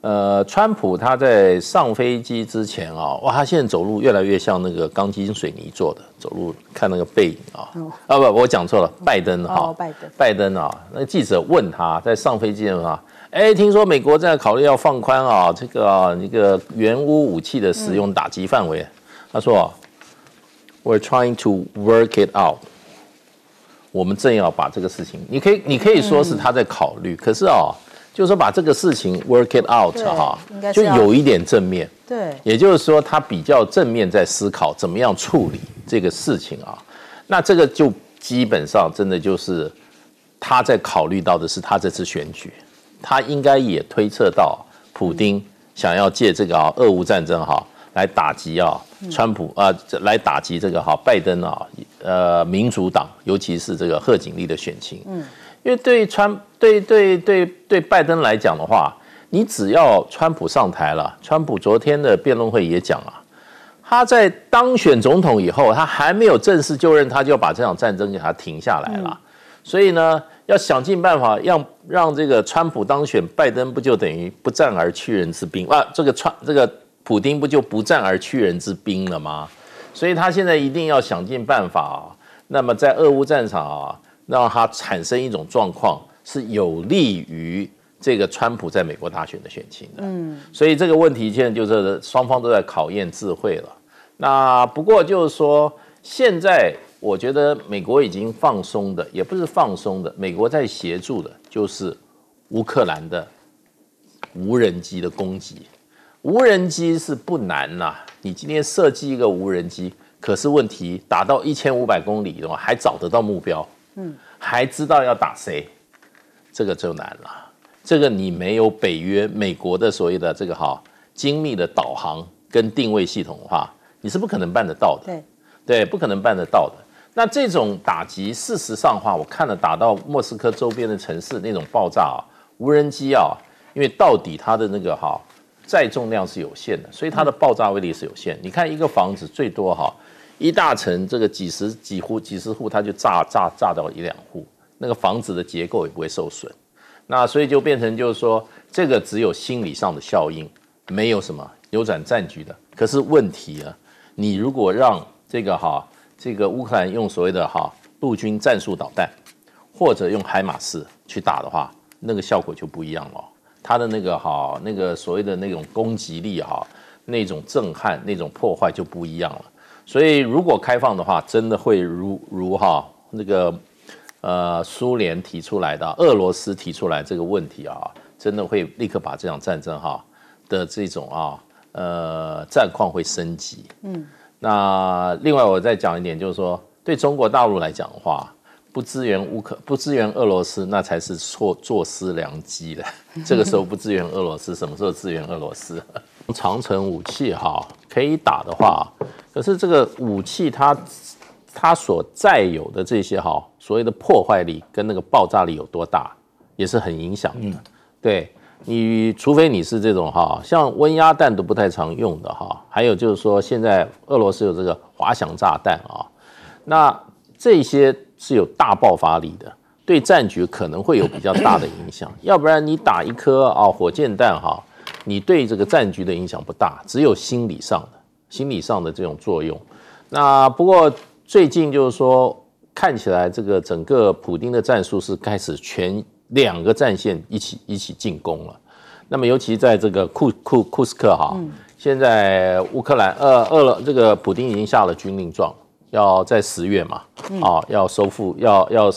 呃，川普他在上飞机之前啊，哇，他现在走路越来越像那个钢筋水泥做的走路，看那个背影啊。啊，不，我讲错了，拜登哈，拜登拜登啊，那记者问他在上飞机的时啊，哎，听说美国正在考虑要放宽啊，这个那个原污武器的使用打击范围。他说，We're trying to work it out。我们正要把这个事情，你可以，你可以说是他在考虑，可是啊。就是把这个事情 work it out 哈，就有一点正面。对，也就是说他比较正面在思考怎么样处理这个事情啊。那这个就基本上真的就是他在考虑到的是他这次选举，他应该也推测到普丁想要借这个俄乌战争哈来打击啊川普啊来打击这个哈拜登啊呃民主党，尤其是这个贺锦丽的选情。因为对川对对对对拜登来讲的话，你只要川普上台了，川普昨天的辩论会也讲了，他在当选总统以后，他还没有正式就任，他就要把这场战争给他停下来了。所以呢，要想尽办法让让这个川普当选，拜登不就等于不战而屈人之兵啊？这个川这个普丁不就不战而屈人之兵了吗？所以他现在一定要想尽办法，啊。那么在俄乌战场啊。让它产生一种状况是有利于这个川普在美国大选的选情的。嗯，所以这个问题现在就是双方都在考验智慧了。那不过就是说，现在我觉得美国已经放松的也不是放松的，美国在协助的就是乌克兰的无人机的攻击。无人机是不难呐，你今天设计一个无人机，可是问题打到一千五百公里的话，还找得到目标。嗯，还知道要打谁，这个就难了。这个你没有北约、美国的所谓的这个哈精密的导航跟定位系统的话，你是不可能办得到的。对，对，不可能办得到的。那这种打击事实上话，我看了打到莫斯科周边的城市那种爆炸，啊，无人机啊，因为到底它的那个哈载重量是有限的，所以它的爆炸威力是有限。你看一个房子最多哈。一大层这个几十几户几十户，它就炸炸炸到一两户，那个房子的结构也不会受损。那所以就变成就是说，这个只有心理上的效应，没有什么扭转战局的。可是问题啊，你如果让这个哈，这个乌克兰用所谓的哈陆军战术导弹或者用海马斯去打的话，那个效果就不一样了。它的那个哈那个所谓的那种攻击力哈那种震撼那种破坏就不一样了。所以，如果开放的话，真的会如如哈那个呃，苏联提出来的，俄罗斯提出来这个问题啊，真的会立刻把这场战争哈的这种啊呃战况会升级。嗯，那另外我再讲一点，就是说对中国大陆来讲的话，不支援乌克，不支援俄罗斯，那才是错坐失良机的。这个时候不支援俄罗斯，什么时候支援俄罗斯？长城武器哈。可以打的话，可是这个武器它它所载有的这些哈所谓的破坏力跟那个爆炸力有多大，也是很影响的。对，你除非你是这种哈，像温压弹都不太常用的哈。还有就是说，现在俄罗斯有这个滑翔炸弹啊，那这些是有大爆发力的，对战局可能会有比较大的影响。要不然你打一颗啊火箭弹哈。你对这个战局的影响不大，只有心理上的，心理上的这种作用。那不过最近就是说，看起来这个整个普丁的战术是开始全两个战线一起一起进攻了。那么尤其在这个库库库斯克哈，现在乌克兰呃二了，这个普丁已经下了军令状，要在十月嘛，啊要收复要要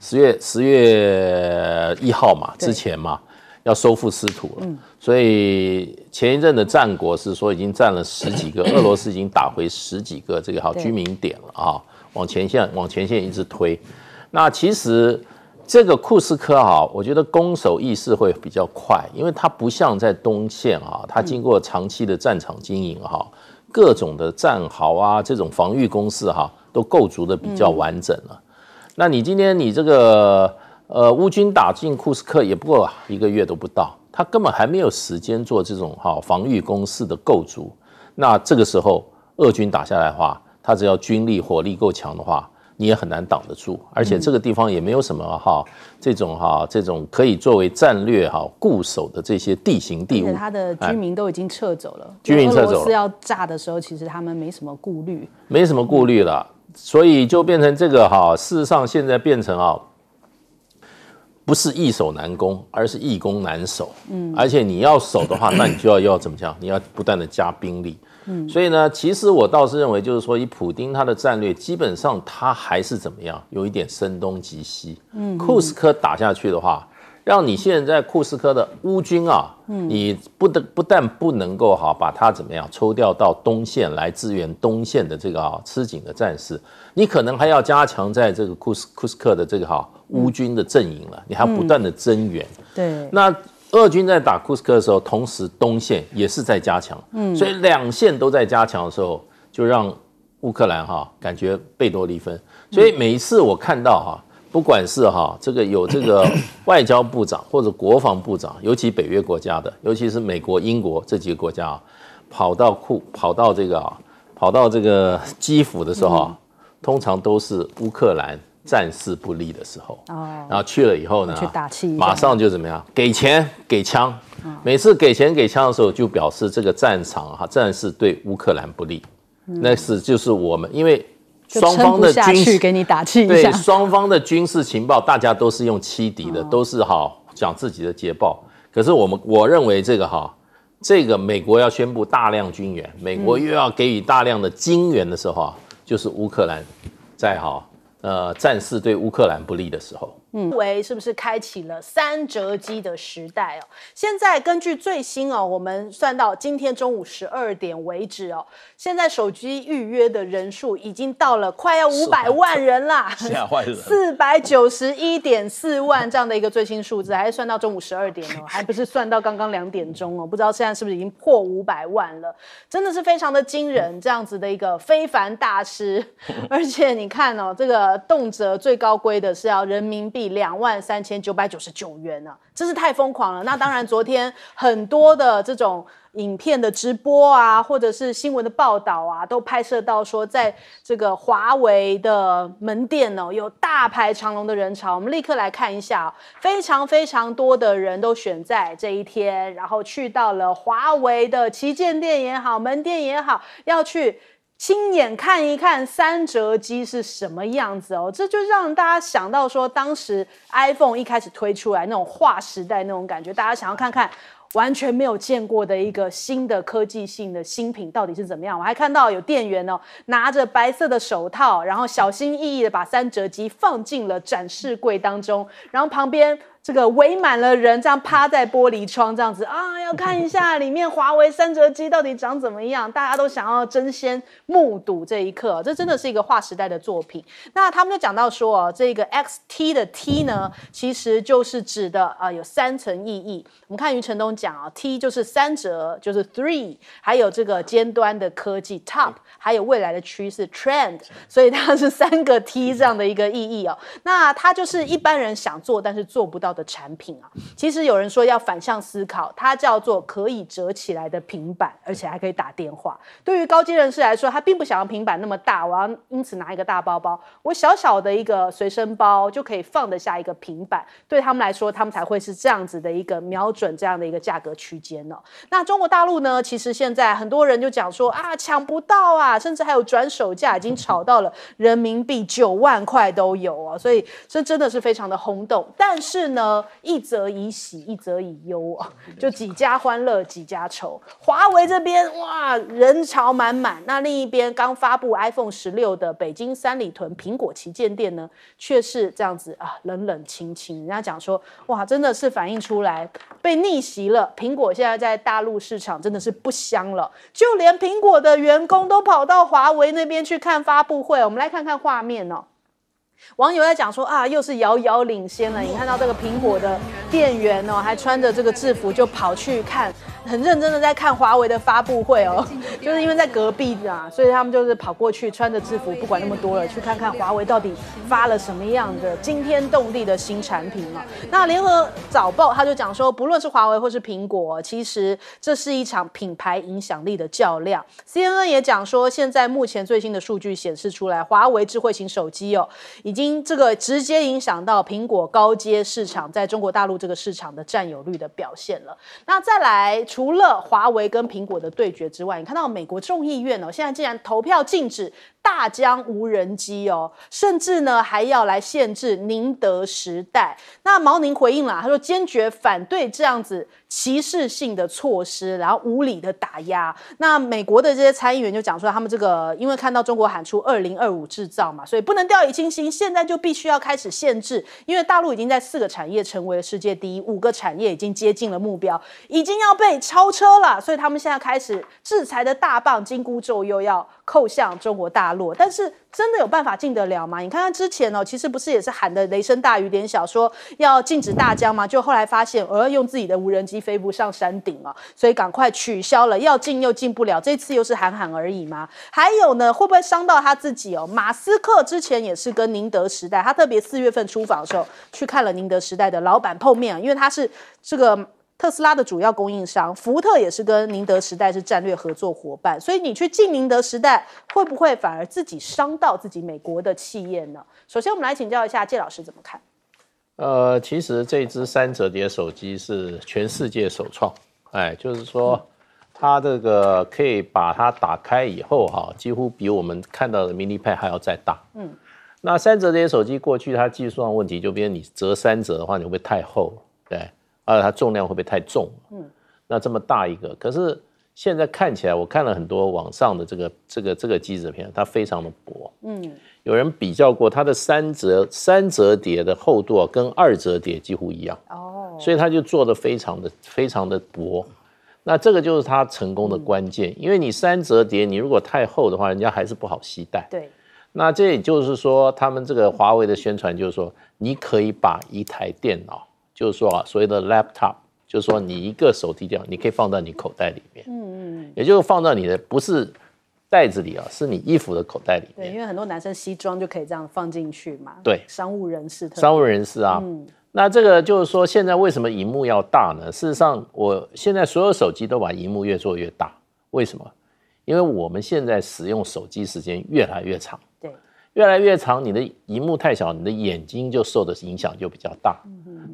十月十月一号嘛之前嘛。要收复失土了，所以前一阵的战果是说已经占了十几个，俄罗斯已经打回十几个这个好居民点了啊，往前线往前线一直推。那其实这个库斯科啊，我觉得攻守意识会比较快，因为它不像在东线啊，它经过长期的战场经营哈，各种的战壕啊，这种防御工事哈，都构筑的比较完整了。那你今天你这个。呃，乌军打进库斯克也不过一个月都不到，他根本还没有时间做这种哈防御工事的构筑。那这个时候，俄军打下来的话，他只要军力火力够强的话，你也很难挡得住。而且这个地方也没有什么哈这种哈这种可以作为战略哈固守的这些地形地物。他的居民都已经撤走了，居民撤走，俄要炸的时候，其实他们没什么顾虑，没什么顾虑了。所以就变成这个哈，事实上现在变成啊。不是易守难攻，而是易攻难守。嗯，而且你要守的话，那你就要要怎么讲？你要不断的加兵力。嗯，所以呢，其实我倒是认为，就是说以普京他的战略，基本上他还是怎么样，有一点声东击西。嗯，库斯科打下去的话。让你现在库斯科的乌军啊，你不得不但不能够哈把它怎么样抽调到东线来支援东线的这个啊吃紧的战士，你可能还要加强在这个库斯库斯克的这个哈乌军的阵营了，你还不断的增援。对，那俄军在打库斯克的时候，同时东线也是在加强，嗯，所以两线都在加强的时候，就让乌克兰哈感觉贝多离分。所以每一次我看到哈。不管是哈这个有这个 外交部长或者国防部长，尤其北约国家的，尤其是美国、英国这几个国家啊，跑到库跑到这个啊，跑到这个基辅的时候，通常都是乌克兰战事不利的时候。哦，然后去了以后呢，去打气，马上就怎么样？给钱给枪。每次给钱给枪的时候，就表示这个战场哈战事对乌克兰不利。那是就是我们因为。双方的军事给你打气一下，对双方的军事情报，大家都是用欺敌的，都是哈讲自己的捷报。可是我们我认为这个哈，这个美国要宣布大量军援，美国又要给予大量的金援的时候啊，就是乌克兰在哈呃战事对乌克兰不利的时候。为是不是开启了三折机的时代哦？现在根据最新哦，我们算到今天中午十二点为止哦，现在手机预约的人数已经到了快要五百万人啦，吓坏人！四百九十一点四万这样的一个最新数字，还是算到中午十二点哦，还不是算到刚刚两点钟哦，不知道现在是不是已经破五百万了？真的是非常的惊人，这样子的一个非凡大师，而且你看哦，这个动辄最高规的是要人民币。两万三千九百九十九元呢，真是太疯狂了。那当然，昨天很多的这种影片的直播啊，或者是新闻的报道啊，都拍摄到说，在这个华为的门店呢，有大排长龙的人潮。我们立刻来看一下，非常非常多的人都选在这一天，然后去到了华为的旗舰店也好，门店也好，要去。亲眼看一看三折机是什么样子哦，这就让大家想到说，当时 iPhone 一开始推出来那种划时代那种感觉，大家想要看看完全没有见过的一个新的科技性的新品到底是怎么样。我还看到有店员哦，拿着白色的手套，然后小心翼翼的把三折机放进了展示柜当中，然后旁边。这个围满了人，这样趴在玻璃窗，这样子啊，要看一下里面华为三折机到底长怎么样。大家都想要争先目睹这一刻，这真的是一个划时代的作品。那他们就讲到说，这个 X T 的 T 呢，其实就是指的啊，有三层意义。我们看余承东讲啊，T 就是三折，就是 three，还有这个尖端的科技 top，还有未来的趋势 trend，所以它是三个 T 这样的一个意义哦。那它就是一般人想做但是做不到的。产品啊，其实有人说要反向思考，它叫做可以折起来的平板，而且还可以打电话。对于高阶人士来说，他并不想要平板那么大，我要因此拿一个大包包，我小小的一个随身包就可以放得下一个平板。对他们来说，他们才会是这样子的一个瞄准这样的一个价格区间呢。那中国大陆呢？其实现在很多人就讲说啊，抢不到啊，甚至还有转手价已经炒到了人民币九万块都有啊，所以这真的是非常的轰动。但是呢？呃，一则以喜，一则以忧啊，就几家欢乐几家愁。华为这边哇，人潮满满；那另一边刚发布 iPhone 十六的北京三里屯苹果旗舰店呢，却是这样子啊，冷冷清清。人家讲说，哇，真的是反映出来被逆袭了。苹果现在在大陆市场真的是不香了，就连苹果的员工都跑到华为那边去看发布会。我们来看看画面哦。网友在讲说啊，又是遥遥领先了。你看到这个苹果的店员哦，还穿着这个制服就跑去看。很认真的在看华为的发布会哦，就是因为在隔壁啊，所以他们就是跑过去穿着制服，不管那么多了，去看看华为到底发了什么样的惊天动地的新产品嘛。那联合早报他就讲说，不论是华为或是苹果，其实这是一场品牌影响力的较量。CNN 也讲说，现在目前最新的数据显示出来，华为智慧型手机哦，已经这个直接影响到苹果高阶市场在中国大陆这个市场的占有率的表现了。那再来。除了华为跟苹果的对决之外，你看到美国众议院哦，现在竟然投票禁止大疆无人机哦，甚至呢还要来限制宁德时代。那毛宁回应了，他说坚决反对这样子。歧视性的措施，然后无理的打压。那美国的这些参议员就讲说，他们这个因为看到中国喊出“二零二五制造”嘛，所以不能掉以轻心，现在就必须要开始限制，因为大陆已经在四个产业成为了世界第一，五个产业已经接近了目标，已经要被超车了，所以他们现在开始制裁的大棒金箍咒又要扣向中国大陆。但是真的有办法进得了吗？你看看之前哦，其实不是也是喊的雷声大雨点小，说要禁止大疆嘛，就后来发现，我要用自己的无人机。飞不上山顶啊，所以赶快取消了。要进又进不了，这次又是喊喊而已吗？还有呢，会不会伤到他自己哦？马斯克之前也是跟宁德时代，他特别四月份出访的时候去看了宁德时代的老板碰面，因为他是这个特斯拉的主要供应商。福特也是跟宁德时代是战略合作伙伴，所以你去进宁德时代，会不会反而自己伤到自己美国的气焰呢？首先，我们来请教一下谢老师怎么看。呃，其实这只三折叠手机是全世界首创，哎，就是说它这个可以把它打开以后哈，几乎比我们看到的 mini pad 还要再大。嗯，那三折叠手机过去它技术上问题，就比如你折三折的话，你会不会太厚？对，而且它重量会不会太重？嗯，那这么大一个，可是。现在看起来，我看了很多网上的这个这个这个机子片，它非常的薄，嗯，有人比较过它的三折三折叠的厚度啊，跟二折叠几乎一样哦，所以它就做的非常的非常的薄，那这个就是它成功的关键，因为你三折叠你如果太厚的话，人家还是不好携带。对，那这也就是说他们这个华为的宣传就是说，你可以把一台电脑，就是说啊所谓的 laptop。就是说，你一个手提袋，你可以放到你口袋里面，嗯嗯，也就是放到你的不是袋子里啊，是你衣服的口袋里面。对，因为很多男生西装就可以这样放进去嘛。对，商务人士。商务人士啊，那这个就是说，现在为什么荧幕要大呢？事实上，我现在所有手机都把荧幕越做越大，为什么？因为我们现在使用手机时间越来越长。越来越长，你的荧幕太小，你的眼睛就受的影响就比较大。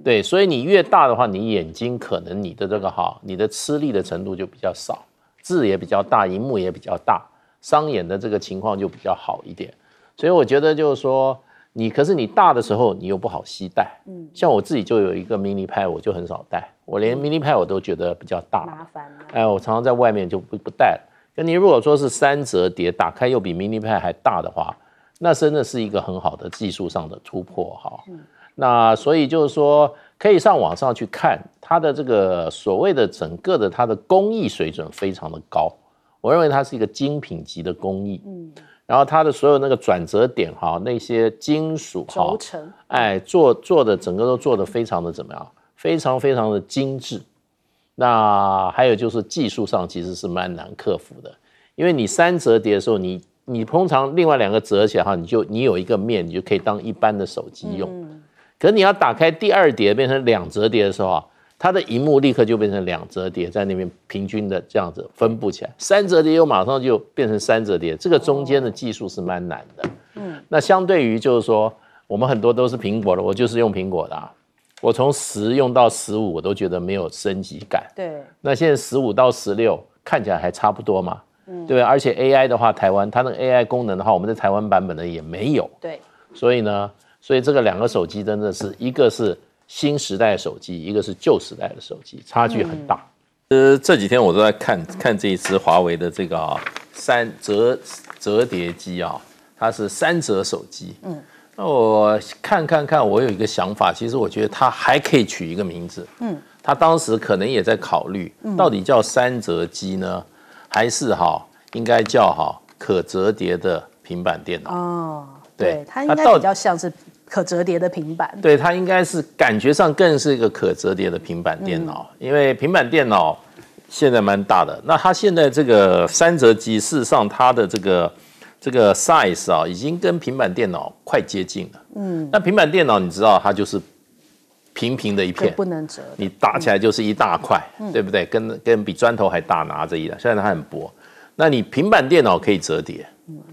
对，所以你越大的话，你眼睛可能你的这个哈，你的吃力的程度就比较少，字也比较大，荧幕也比较大，伤眼的这个情况就比较好一点。所以我觉得就是说，你可是你大的时候，你又不好携带。嗯，像我自己就有一个 mini pad，我就很少带，我连 mini pad 我都觉得比较大，麻烦。哎，我常常在外面就不不带了。那你如果说是三折叠打开又比 mini pad 还大的话，那真的是一个很好的技术上的突破哈，那所以就是说可以上网上去看它的这个所谓的整个的它的工艺水准非常的高，我认为它是一个精品级的工艺，嗯，然后它的所有那个转折点哈，那些金属轴承，哎，做做的整个都做的非常的怎么样？非常非常的精致。那还有就是技术上其实是蛮难克服的，因为你三折叠的时候你。你通常另外两个折起来哈，你就你有一个面，你就可以当一般的手机用。嗯。可你要打开第二叠变成两折叠的时候啊，它的荧幕立刻就变成两折叠，在那边平均的这样子分布起来。三折叠又马上就变成三折叠，这个中间的技术是蛮难的。嗯。那相对于就是说，我们很多都是苹果的，我就是用苹果的啊。我从十用到十五，我都觉得没有升级感。对。那现在十五到十六，看起来还差不多嘛。对而且 AI 的话，台湾它那个 AI 功能的话，我们在台湾版本呢也没有。对，所以呢，所以这个两个手机真的是一个是新时代手机，一个是旧时代的手机，差距很大。呃，这几天我都在看看这一次华为的这个三折折叠机啊，它是三折手机。嗯，那我看看看，我有一个想法，其实我觉得它还可以取一个名字。嗯，它当时可能也在考虑，到底叫三折机呢？还是哈，应该叫哈可折叠的平板电脑哦。对它，应该比较像是可折叠的平板。对它应该是感觉上更是一个可折叠的平板电脑，因为平板电脑现在蛮大的。那它现在这个三折机，事实上它的这个这个 size 啊，已经跟平板电脑快接近了。嗯，那平板电脑你知道它就是。平平的一片，不能折。你打起来就是一大块，对不对？跟跟比砖头还大，拿着一样。虽然它很薄，那你平板电脑可以折叠，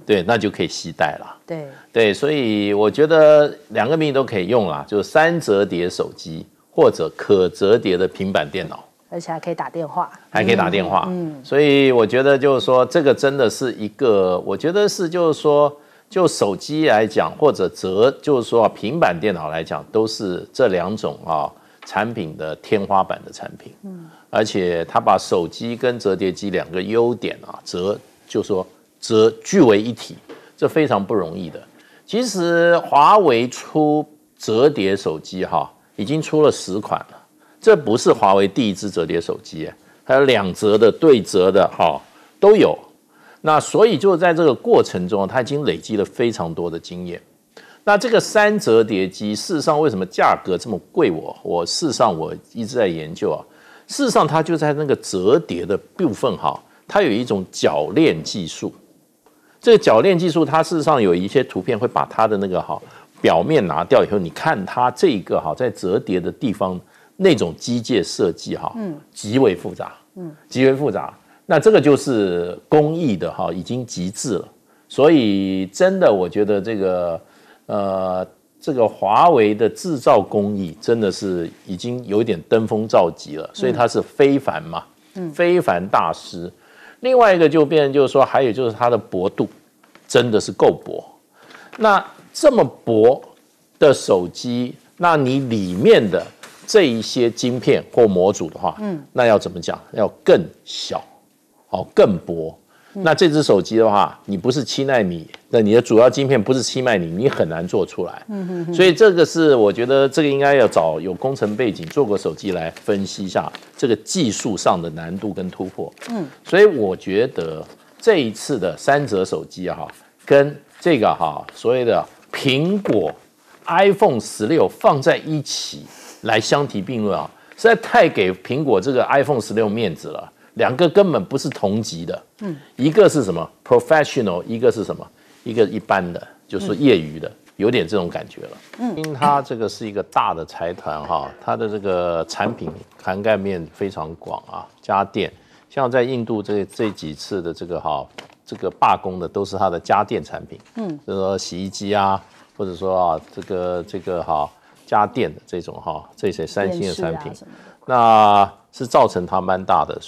对，那就可以携带了。对对，所以我觉得两个秘密都可以用了，就是三折叠手机或者可折叠的平板电脑，而且还可以打电话，还可以打电话。嗯，所以我觉得就是说，这个真的是一个，我觉得是就是说。就手机来讲，或者折，就是说平板电脑来讲，都是这两种啊产品的天花板的产品。嗯，而且它把手机跟折叠机两个优点啊折，就说折聚为一体，这非常不容易的。其实华为出折叠手机哈，已经出了十款了，这不是华为第一只折叠手机，还有两折的、对折的哈，都有。那所以就在这个过程中，它已经累积了非常多的经验。那这个三折叠机，事实上为什么价格这么贵？我我事实上我一直在研究啊。事实上，它就在那个折叠的部分哈，它有一种铰链技术。这个铰链技术，它事实上有一些图片会把它的那个哈表面拿掉以后，你看它这个哈在折叠的地方那种机械设计哈，嗯，极为复杂，嗯，极为复杂。那这个就是工艺的哈，已经极致了。所以真的，我觉得这个呃，这个华为的制造工艺真的是已经有点登峰造极了。所以它是非凡嘛，嗯，非凡大师。另外一个就变就是说，还有就是它的薄度真的是够薄。那这么薄的手机，那你里面的这一些晶片或模组的话，嗯，那要怎么讲？要更小。哦，更薄。那这只手机的话，你不是七纳米，那你的主要晶片不是七纳米，你很难做出来。嗯嗯。所以这个是我觉得，这个应该要找有工程背景、做过手机来分析一下这个技术上的难度跟突破。嗯。所以我觉得这一次的三折手机哈，跟这个哈所谓的苹果 iPhone 十六放在一起来相提并论啊，实在太给苹果这个 iPhone 十六面子了。两个根本不是同级的，嗯，一个是什么 professional，一个是什么，一个一般的，就是业余的，有点这种感觉了。嗯，因它这个是一个大的财团哈，它的这个产品涵盖面非常广啊，家电，像在印度这这几次的这个哈，这个罢工的都是它的家电产品，嗯，就说洗衣机啊，或者说啊这个这个哈家电的这种哈这些三星的产品，那是造成它蛮大的。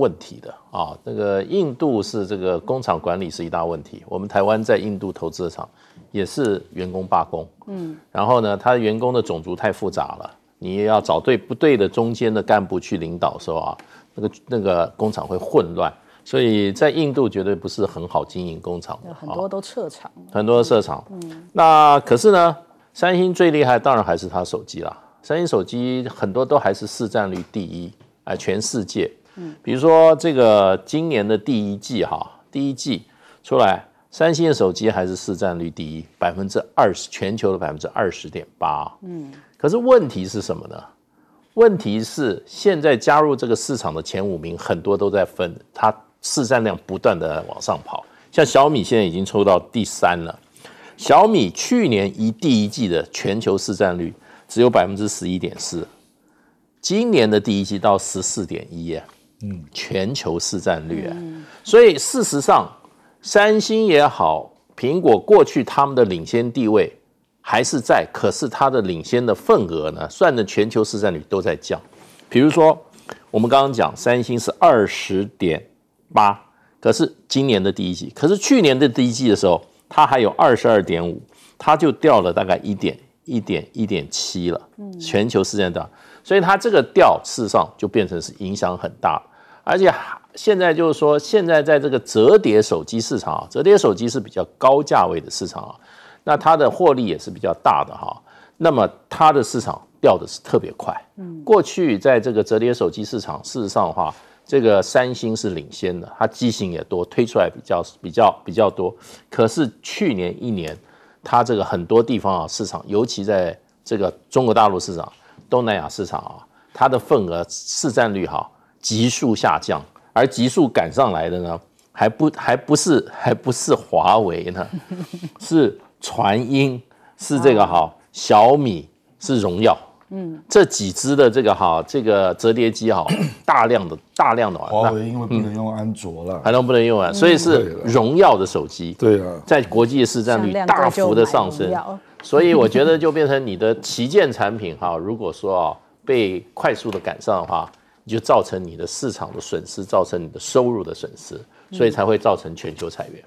问题的啊，那个印度是这个工厂管理是一大问题。我们台湾在印度投资的厂也是员工罢工，嗯，然后呢，他员工的种族太复杂了，你要找对不对的中间的干部去领导的时候啊，那个那个工厂会混乱，所以在印度绝对不是很好经营工厂，很多都撤厂，很多撤厂。嗯，那可是呢，三星最厉害，当然还是他手机啦。三星手机很多都还是市占率第一，啊，全世界。比如说这个今年的第一季哈，第一季出来，三星的手机还是市占率第一，百分之二十，全球的百分之二十点八。嗯，可是问题是什么呢？问题是现在加入这个市场的前五名很多都在分，它市占量不断的往上跑。像小米现在已经抽到第三了，小米去年一第一季的全球市占率只有百分之十一点四，今年的第一季到十四点一嗯，全球市占率啊，所以事实上，三星也好，苹果过去他们的领先地位还是在，可是它的领先的份额呢，算的全球市占率都在降。比如说，我们刚刚讲三星是二十点八，可是今年的第一季，可是去年的第一季的时候，它还有二十二点五，它就掉了大概一点、一点、一点七了。嗯，全球市占大，所以它这个掉事实上就变成是影响很大。而且现在就是说，现在在这个折叠手机市场啊，折叠手机是比较高价位的市场啊，那它的获利也是比较大的哈。那么它的市场掉的是特别快。嗯，过去在这个折叠手机市场，事实上的话，这个三星是领先的，它机型也多，推出来比较比较比较多。可是去年一年，它这个很多地方啊，市场，尤其在这个中国大陆市场、东南亚市场啊，它的份额市占率哈。急速下降，而急速赶上来的呢，还不还不是还不是华为呢，是传音，是这个哈，小米，是荣耀，嗯，这几只的这个哈，这个折叠机哈，大量的大量的华为因为不能用安卓了，还能不能用啊？所以是荣耀的手机，对啊，在国际市占率大幅的上升，所以我觉得就变成你的旗舰产品哈，如果说啊被快速的赶上的话。就造成你的市场的损失，造成你的收入的损失，所以才会造成全球裁员。